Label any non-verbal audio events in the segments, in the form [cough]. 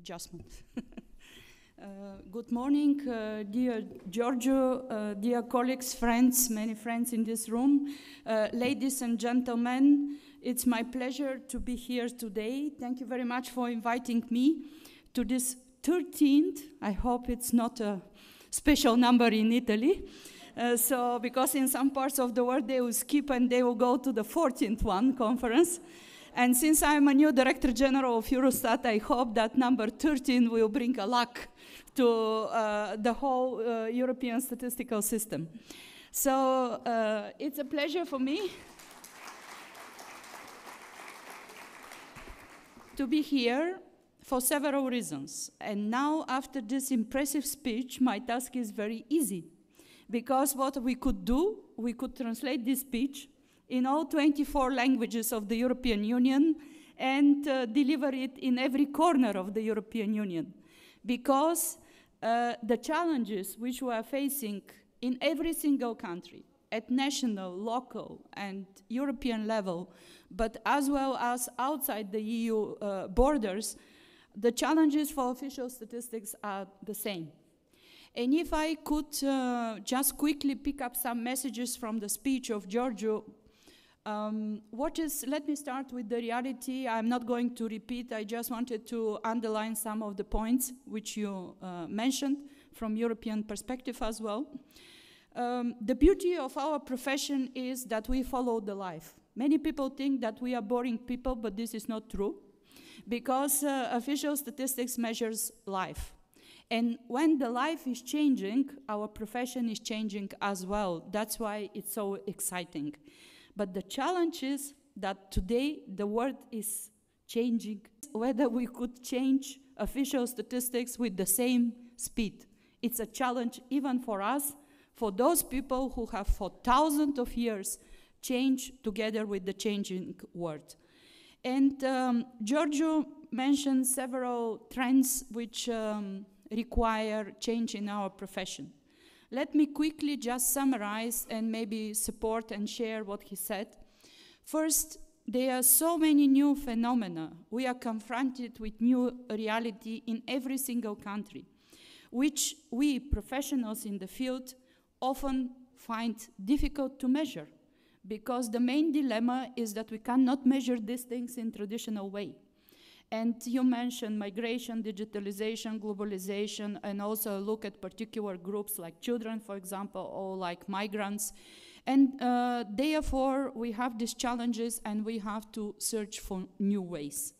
adjustment. [laughs] Uh, good morning, uh, dear Giorgio, uh, dear colleagues, friends, many friends in this room, ladies and gentlemen. It's my pleasure to be here today. Thank you very much for inviting me to this 13th. I hope it's not a special number in Italy. Uh, so, because in some parts of the world they will skip and they will go to the 14th one conference. And since I'm a new Director General of Eurostat, I hope that number 13 will bring a luck to uh, the whole uh, European statistical system. So uh, it's a pleasure for me to be here for several reasons. And now, after this impressive speech, my task is very easy because what we could do, we could translate this speech in all 24 languages of the European Union and uh, deliver it in every corner of the European Union. Because uh, the challenges which we are facing in every single country, at national, local, and European level, but as well as outside the EU uh, borders, the challenges for official statistics are the same. And if I could uh, just quickly pick up some messages from the speech of Giorgio um, what is, let me start with the reality. I'm not going to repeat, I just wanted to underline some of the points which you uh, mentioned from European perspective as well. Um, the beauty of our profession is that we follow the life. Many people think that we are boring people, but this is not true because uh, official statistics measures life. And when the life is changing, our profession is changing as well. That's why it's so exciting. But the challenge is that today the world is changing. Whether we could change official statistics with the same speed. It's a challenge even for us, for those people who have for thousands of years changed together with the changing world. And um, Giorgio mentioned several trends which um, require change in our profession. Let me quickly just summarize and maybe support and share what he said. First, there are so many new phenomena. We are confronted with new reality in every single country, which we professionals in the field often find difficult to measure because the main dilemma is that we cannot measure these things in traditional way. And you mentioned migration, digitalization, globalization, and also look at particular groups like children, for example, or like migrants. And uh, therefore, we have these challenges and we have to search for new ways.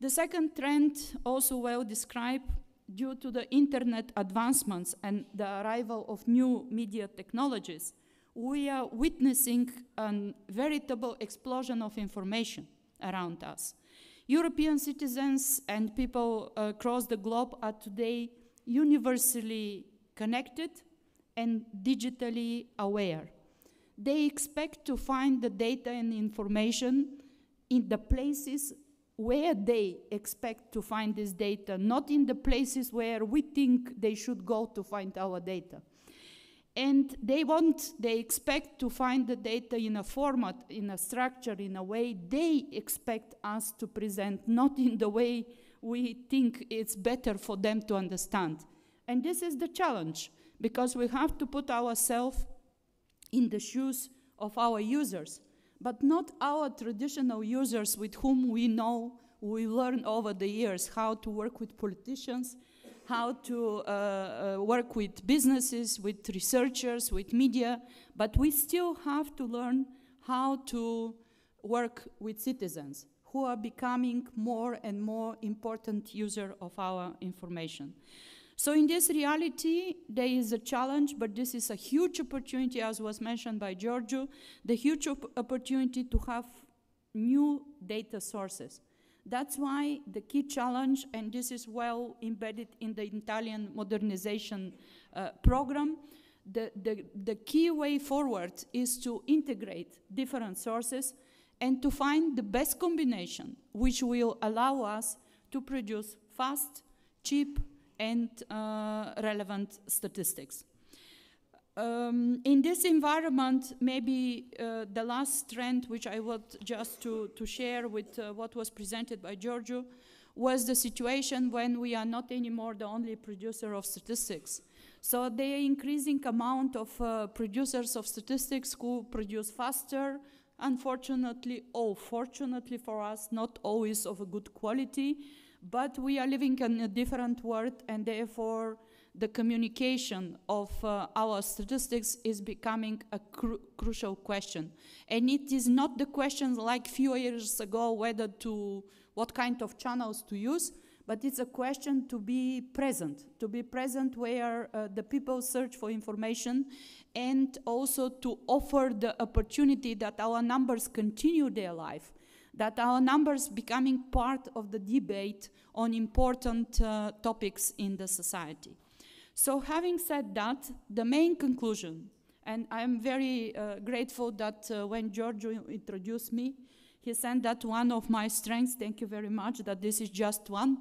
The second trend, also well described, due to the internet advancements and the arrival of new media technologies, we are witnessing a veritable explosion of information around us. European citizens and people uh, across the globe are today universally connected and digitally aware. They expect to find the data and information in the places where they expect to find this data, not in the places where we think they should go to find our data and they want they expect to find the data in a format in a structure in a way they expect us to present not in the way we think it's better for them to understand and this is the challenge because we have to put ourselves in the shoes of our users but not our traditional users with whom we know we learn over the years how to work with politicians how to uh, uh, work with businesses, with researchers, with media, but we still have to learn how to work with citizens who are becoming more and more important user of our information. So in this reality, there is a challenge, but this is a huge opportunity, as was mentioned by Giorgio, the huge op opportunity to have new data sources. That's why the key challenge, and this is well embedded in the Italian modernization uh, program, the, the, the key way forward is to integrate different sources and to find the best combination which will allow us to produce fast, cheap, and uh, relevant statistics um, in this environment, maybe uh, the last trend which I would just to, to share with uh, what was presented by Giorgio was the situation when we are not anymore the only producer of statistics. So the increasing amount of uh, producers of statistics who produce faster, unfortunately, or oh, fortunately for us, not always of a good quality, but we are living in a different world and therefore the communication of uh, our statistics is becoming a cru crucial question. And it is not the question like few years ago whether to, what kind of channels to use, but it's a question to be present, to be present where uh, the people search for information and also to offer the opportunity that our numbers continue their life, that our numbers becoming part of the debate on important uh, topics in the society. So having said that, the main conclusion, and I'm very uh, grateful that uh, when Giorgio introduced me, he said that one of my strengths, thank you very much, that this is just one,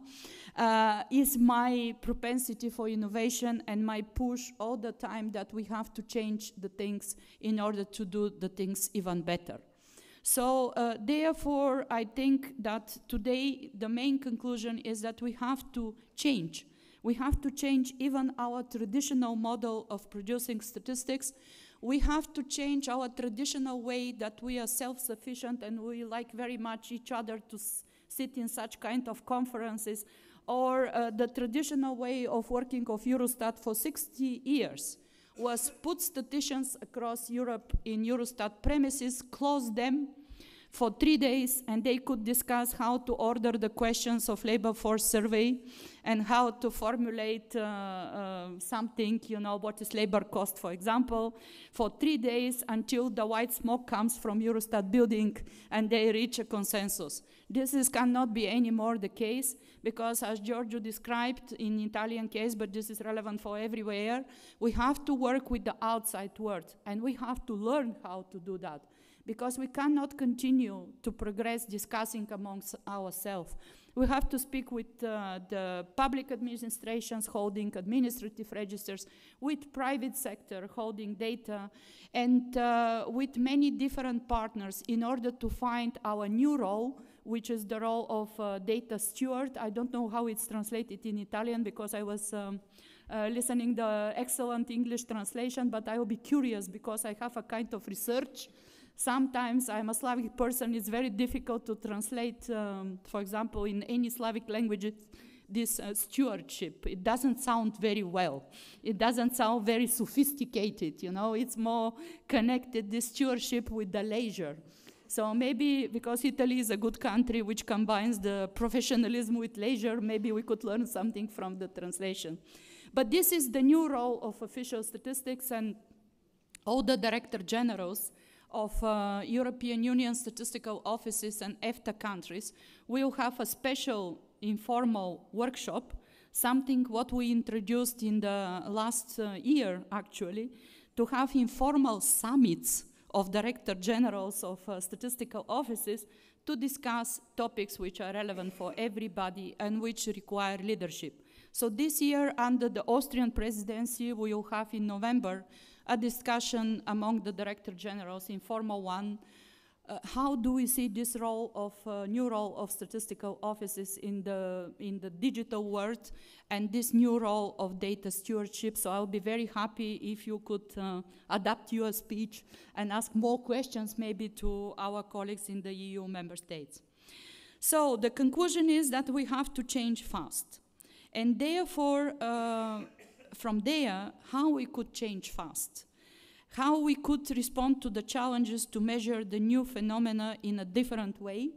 uh, is my propensity for innovation and my push all the time that we have to change the things in order to do the things even better. So uh, therefore, I think that today the main conclusion is that we have to change we have to change even our traditional model of producing statistics. We have to change our traditional way that we are self-sufficient and we like very much each other to sit in such kind of conferences or uh, the traditional way of working of Eurostat for 60 years was put statisticians across Europe in Eurostat premises, close them, for three days, and they could discuss how to order the questions of labor force survey and how to formulate uh, uh, something, you know, what is labor cost, for example, for three days until the white smoke comes from Eurostat building and they reach a consensus. This is, cannot be anymore the case because as Giorgio described in Italian case, but this is relevant for everywhere, we have to work with the outside world and we have to learn how to do that because we cannot continue to progress discussing amongst ourselves. We have to speak with uh, the public administrations holding administrative registers, with private sector holding data, and uh, with many different partners in order to find our new role which is the role of uh, data steward. I don't know how it's translated in Italian because I was um, uh, listening the excellent English translation, but I will be curious because I have a kind of research sometimes I'm a Slavic person, it's very difficult to translate, um, for example, in any Slavic languages, this uh, stewardship. It doesn't sound very well. It doesn't sound very sophisticated, you know, it's more connected, the stewardship with the leisure. So maybe because Italy is a good country which combines the professionalism with leisure, maybe we could learn something from the translation. But this is the new role of official statistics and all the director generals of uh, European Union statistical offices and EFTA countries, we'll have a special informal workshop, something what we introduced in the last uh, year actually, to have informal summits of director generals of uh, statistical offices to discuss topics which are relevant for everybody and which require leadership. So this year, under the Austrian presidency, we will have in November a discussion among the director generals, informal one, uh, how do we see this role of uh, new role of statistical offices in the in the digital world and this new role of data stewardship so i'll be very happy if you could uh, adapt your speech and ask more questions maybe to our colleagues in the eu member states so the conclusion is that we have to change fast and therefore uh, from there how we could change fast, how we could respond to the challenges to measure the new phenomena in a different way,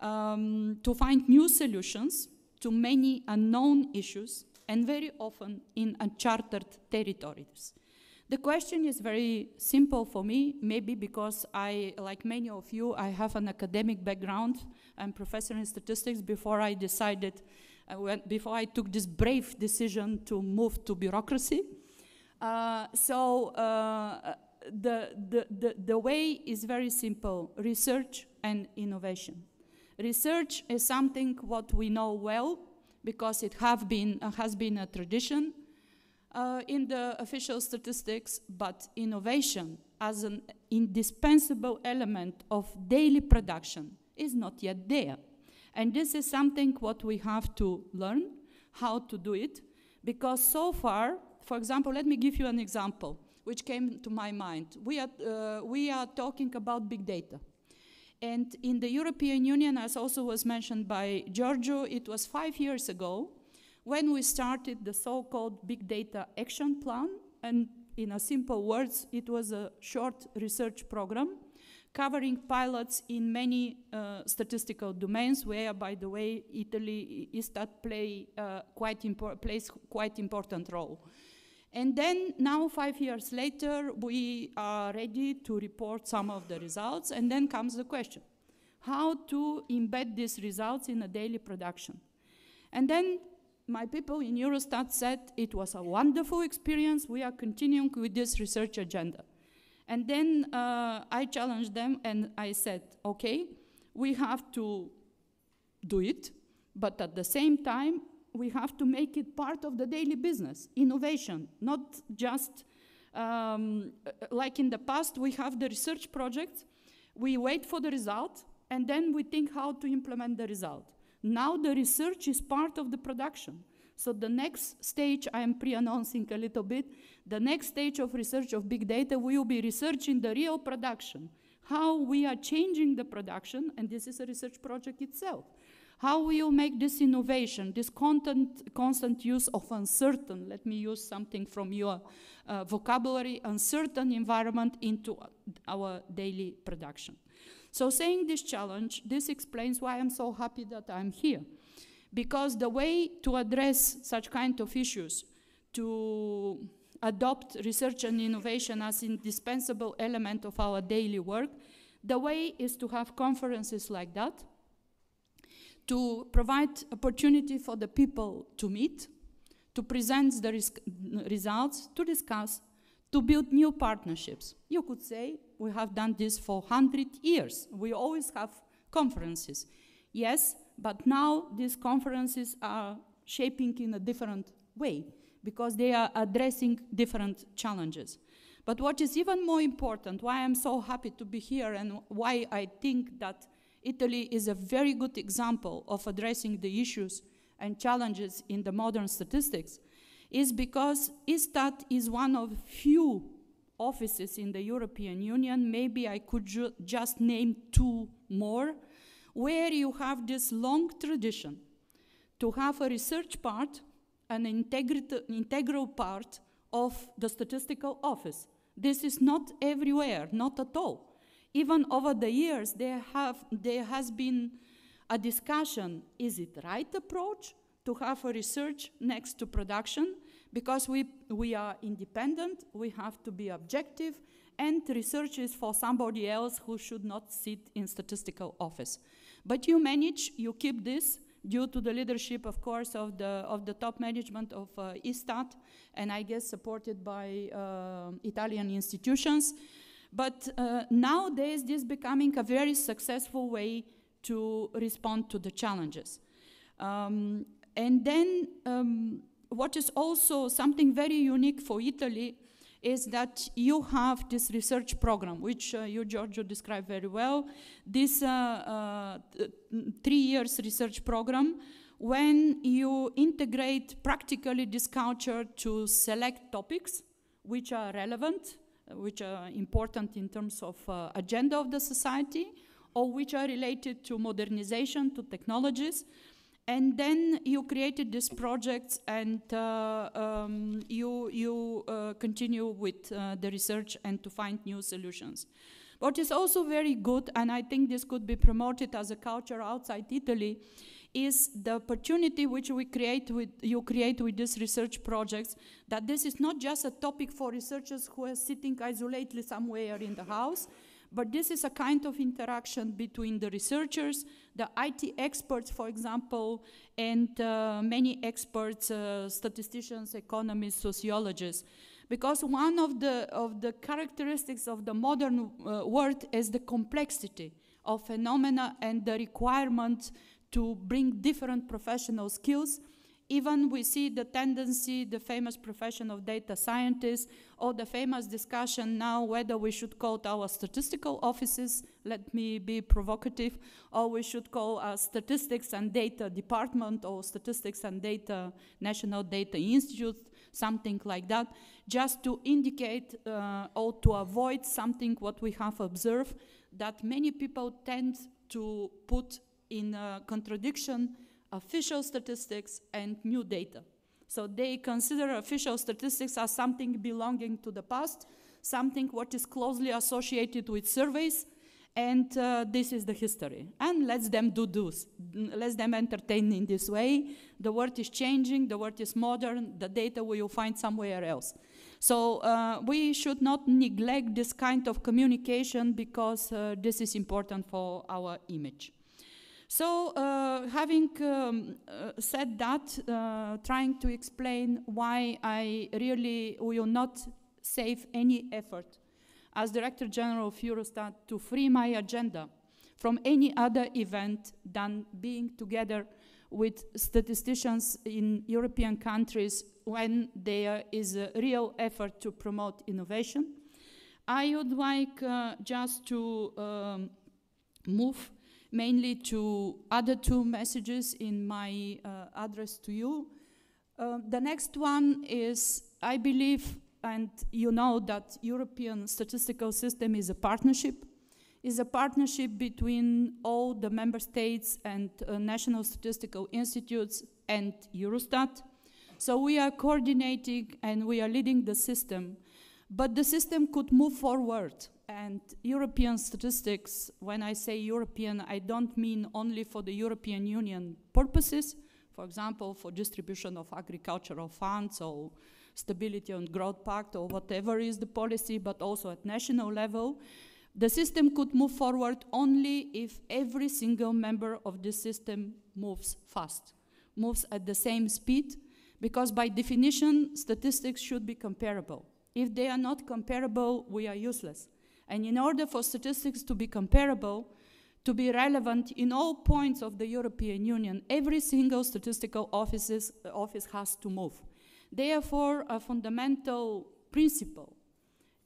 um, to find new solutions to many unknown issues and very often in uncharted territories. The question is very simple for me, maybe because I, like many of you, I have an academic background. I'm professor in statistics before I decided before I took this brave decision to move to bureaucracy. Uh, so uh, the, the, the, the way is very simple, research and innovation. Research is something what we know well because it have been, uh, has been a tradition uh, in the official statistics, but innovation as an indispensable element of daily production is not yet there. And this is something what we have to learn, how to do it, because so far, for example, let me give you an example which came to my mind. We are, uh, we are talking about big data. And in the European Union, as also was mentioned by Giorgio, it was five years ago when we started the so-called Big Data Action Plan. And in a simple words, it was a short research program covering pilots in many uh, statistical domains, where, by the way, Italy is that play, uh, quite plays quite important role. And then now, five years later, we are ready to report some of the results, and then comes the question, how to embed these results in a daily production? And then my people in Eurostat said it was a wonderful experience. We are continuing with this research agenda. And then uh, I challenged them and I said, okay, we have to do it, but at the same time, we have to make it part of the daily business, innovation, not just um, like in the past, we have the research project, we wait for the result, and then we think how to implement the result. Now the research is part of the production. So the next stage, I am pre-announcing a little bit, the next stage of research of big data, will be researching the real production, how we are changing the production, and this is a research project itself. How will you make this innovation, this content, constant use of uncertain, let me use something from your uh, vocabulary, uncertain environment into our daily production. So saying this challenge, this explains why I'm so happy that I'm here because the way to address such kind of issues, to adopt research and innovation as indispensable element of our daily work, the way is to have conferences like that, to provide opportunity for the people to meet, to present the res results, to discuss, to build new partnerships. You could say we have done this for 100 years. We always have conferences. Yes, but now these conferences are shaping in a different way because they are addressing different challenges. But what is even more important, why I'm so happy to be here and why I think that Italy is a very good example of addressing the issues and challenges in the modern statistics, is because ISTAT is one of few offices in the European Union. Maybe I could ju just name two more where you have this long tradition to have a research part, an integral part of the statistical office. This is not everywhere, not at all. Even over the years, there, have, there has been a discussion, is it right approach to have a research next to production? Because we, we are independent, we have to be objective, and research is for somebody else who should not sit in statistical office. But you manage, you keep this due to the leadership, of course, of the, of the top management of uh, ISTAT, and I guess supported by uh, Italian institutions. But uh, nowadays, this is becoming a very successful way to respond to the challenges. Um, and then um, what is also something very unique for Italy is that you have this research program, which uh, you, Giorgio, described very well. This uh, uh three years research program, when you integrate practically this culture to select topics which are relevant, uh, which are important in terms of uh, agenda of the society, or which are related to modernization, to technologies, and then you created these projects and uh, um, you, you uh, continue with uh, the research and to find new solutions. What is also very good, and I think this could be promoted as a culture outside Italy, is the opportunity which we create with, you create with these research projects, that this is not just a topic for researchers who are sitting isolatedly somewhere in the house, but this is a kind of interaction between the researchers, the IT experts, for example, and uh, many experts, uh, statisticians, economists, sociologists. Because one of the, of the characteristics of the modern uh, world is the complexity of phenomena and the requirement to bring different professional skills even we see the tendency, the famous profession of data scientists, or the famous discussion now whether we should call our statistical offices, let me be provocative, or we should call our statistics and data department or statistics and data, national data institute, something like that, just to indicate uh, or to avoid something what we have observed that many people tend to put in contradiction official statistics and new data. So they consider official statistics as something belonging to the past, something what is closely associated with surveys, and uh, this is the history. And let them do this, let them entertain in this way. The world is changing, the world is modern, the data we will find somewhere else. So uh, we should not neglect this kind of communication because uh, this is important for our image. So uh, having um, uh, said that, uh, trying to explain why I really will not save any effort as Director General of Eurostat to free my agenda from any other event than being together with statisticians in European countries when there is a real effort to promote innovation. I would like uh, just to um, move mainly to other two messages in my uh, address to you. Uh, the next one is, I believe, and you know that European statistical system is a partnership, is a partnership between all the member states and uh, national statistical institutes and Eurostat. So we are coordinating and we are leading the system but the system could move forward. And European statistics, when I say European, I don't mean only for the European Union purposes, for example, for distribution of agricultural funds or stability and growth pact or whatever is the policy, but also at national level. The system could move forward only if every single member of the system moves fast, moves at the same speed, because by definition, statistics should be comparable. If they are not comparable, we are useless. And in order for statistics to be comparable, to be relevant in all points of the European Union, every single statistical offices, uh, office has to move. Therefore, a fundamental principle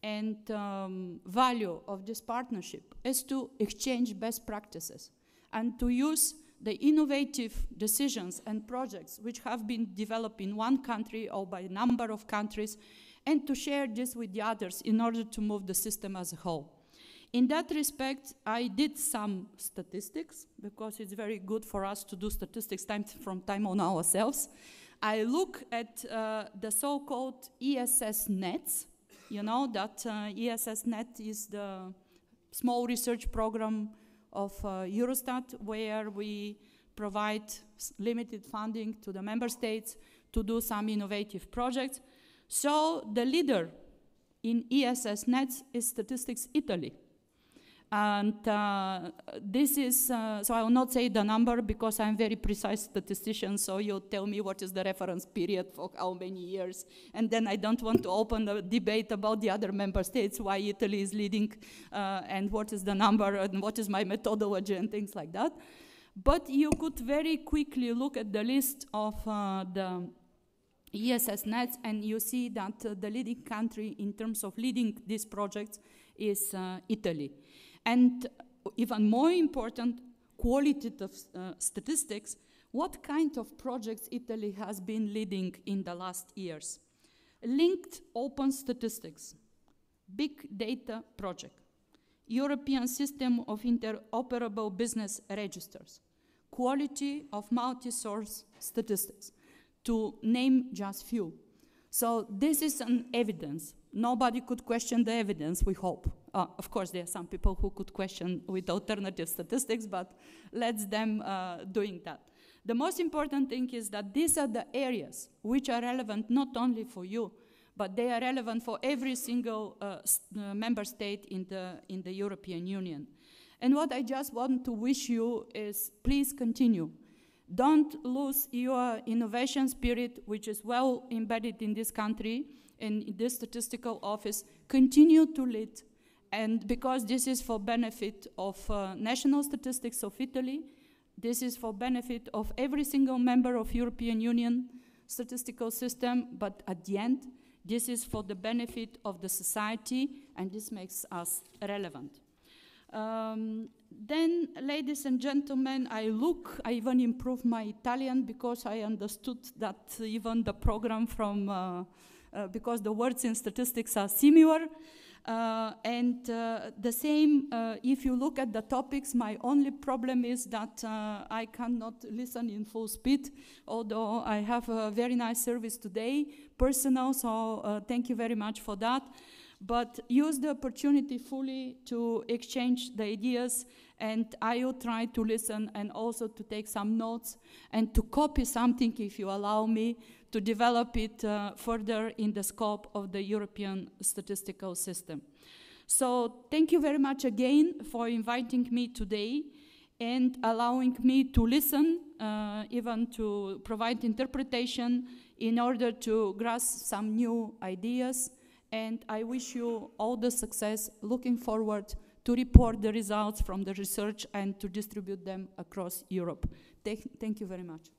and um, value of this partnership is to exchange best practices and to use the innovative decisions and projects which have been developed in one country or by a number of countries and to share this with the others in order to move the system as a whole. In that respect, I did some statistics because it's very good for us to do statistics time from time on ourselves. I look at uh, the so-called ESS nets. You know that uh, ESS net is the small research program of uh, Eurostat where we provide limited funding to the member states to do some innovative projects. So the leader in nets is Statistics Italy. And uh, this is, uh, so I will not say the number because I'm very precise statistician, so you tell me what is the reference period for how many years. And then I don't want to open a debate about the other member states, why Italy is leading, uh, and what is the number, and what is my methodology, and things like that. But you could very quickly look at the list of uh, the ESS nets, and you see that uh, the leading country in terms of leading these projects is uh, Italy. And uh, even more important, qualitative uh, statistics, what kind of projects Italy has been leading in the last years. Linked open statistics, big data project, European system of interoperable business registers, quality of multi-source statistics, to name just few. So this is an evidence. Nobody could question the evidence, we hope. Uh, of course, there are some people who could question with alternative [laughs] statistics, but let's them uh, doing that. The most important thing is that these are the areas which are relevant not only for you, but they are relevant for every single uh, uh member state in the, in the European Union. And what I just want to wish you is please continue don't lose your innovation spirit, which is well embedded in this country and in this statistical office. Continue to lead. And because this is for benefit of uh, national statistics of Italy, this is for benefit of every single member of European Union statistical system, but at the end, this is for the benefit of the society, and this makes us relevant. Um, then, ladies and gentlemen, I look, I even improved my Italian because I understood that even the program from, uh, uh, because the words in statistics are similar. Uh, and uh, the same, uh, if you look at the topics, my only problem is that uh, I cannot listen in full speed, although I have a very nice service today, personal, so thank you very much for that but use the opportunity fully to exchange the ideas and I will try to listen and also to take some notes and to copy something if you allow me to develop it uh, further in the scope of the European statistical system. So thank you very much again for inviting me today and allowing me to listen, uh, even to provide interpretation in order to grasp some new ideas and I wish you all the success, looking forward to report the results from the research and to distribute them across Europe. Thank, thank you very much.